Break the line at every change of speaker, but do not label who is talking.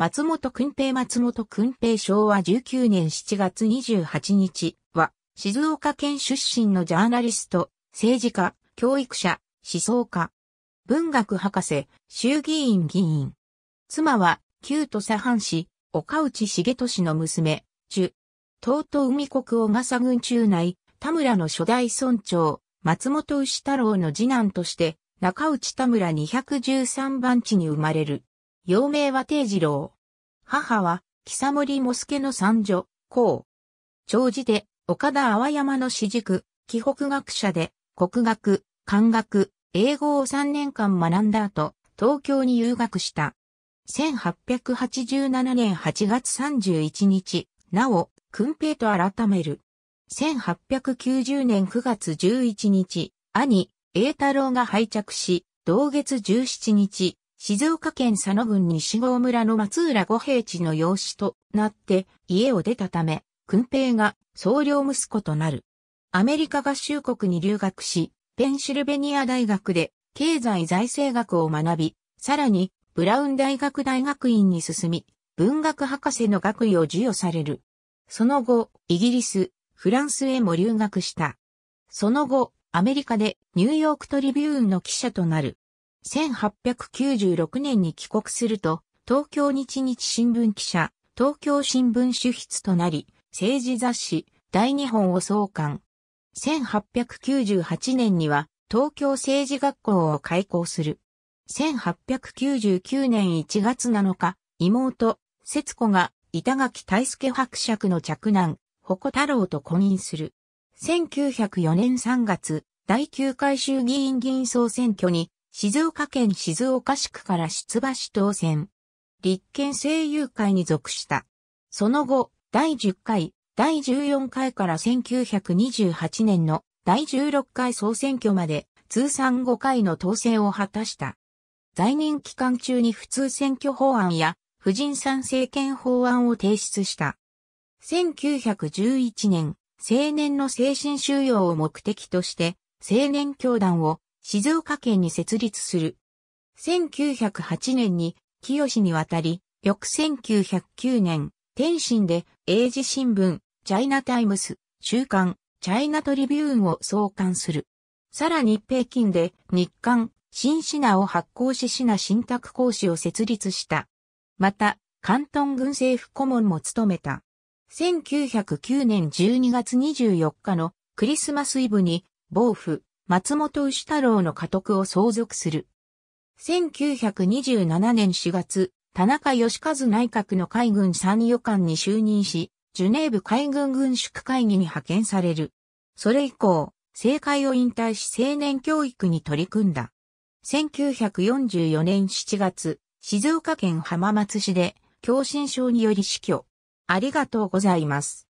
松本く平松本く平昭和19年7月28日は、静岡県出身のジャーナリスト、政治家、教育者、思想家、文学博士、衆議院議員。妻は、旧土佐藩士、岡内重俊の娘、樹。東都海国小笠郡中内、田村の初代村長、松本牛太郎の次男として、中内田村213番地に生まれる。幼名は定次郎。母は、木佐森茂助の三女、孔。長寺で、岡田淡山の私塾、紀北学者で、国学、漢学、英語を3年間学んだ後、東京に留学した。1887年8月31日、なお、訓兵と改める。1890年9月11日、兄、栄太郎が拝着し、同月17日、静岡県佐野郡西郷村の松浦五平地の養子となって家を出たため、訓平が総領息子となる。アメリカ合衆国に留学し、ペンシルベニア大学で経済財政学を学び、さらにブラウン大学大学院に進み、文学博士の学位を授与される。その後、イギリス、フランスへも留学した。その後、アメリカでニューヨークトリビューンの記者となる。1896年に帰国すると、東京日日新聞記者、東京新聞主筆となり、政治雑誌、大日本を創刊。1898年には、東京政治学校を開校する。1899年1月7日、妹、節子が、板垣大輔伯爵の嫡男、鉾太郎と婚姻する。1904年3月、第9回衆議院議員総選挙に静岡県静岡市区から出馬し当選。立憲声優会に属した。その後、第10回、第14回から1928年の第16回総選挙まで通算5回の当選を果たした。在任期間中に普通選挙法案や婦人参政権法案を提出した。1911年、青年の精神収容を目的として、青年教団を静岡県に設立する。1908年に清に渡り、翌1909年、天津で英字新聞、チャイナタイムス、週刊、チャイナトリビューンを創刊する。さらに北京で日刊、新シナを発行しシナ信託講師を設立した。また、関東軍政府顧問も務めた。1909年12月24日のクリスマスイブに、暴風、松本牛太郎の家督を相続する。1927年4月、田中義和内閣の海軍参与官に就任し、ジュネーブ海軍軍縮会議に派遣される。それ以降、政界を引退し青年教育に取り組んだ。1944年7月、静岡県浜松市で、共心症により死去。ありがとうございます。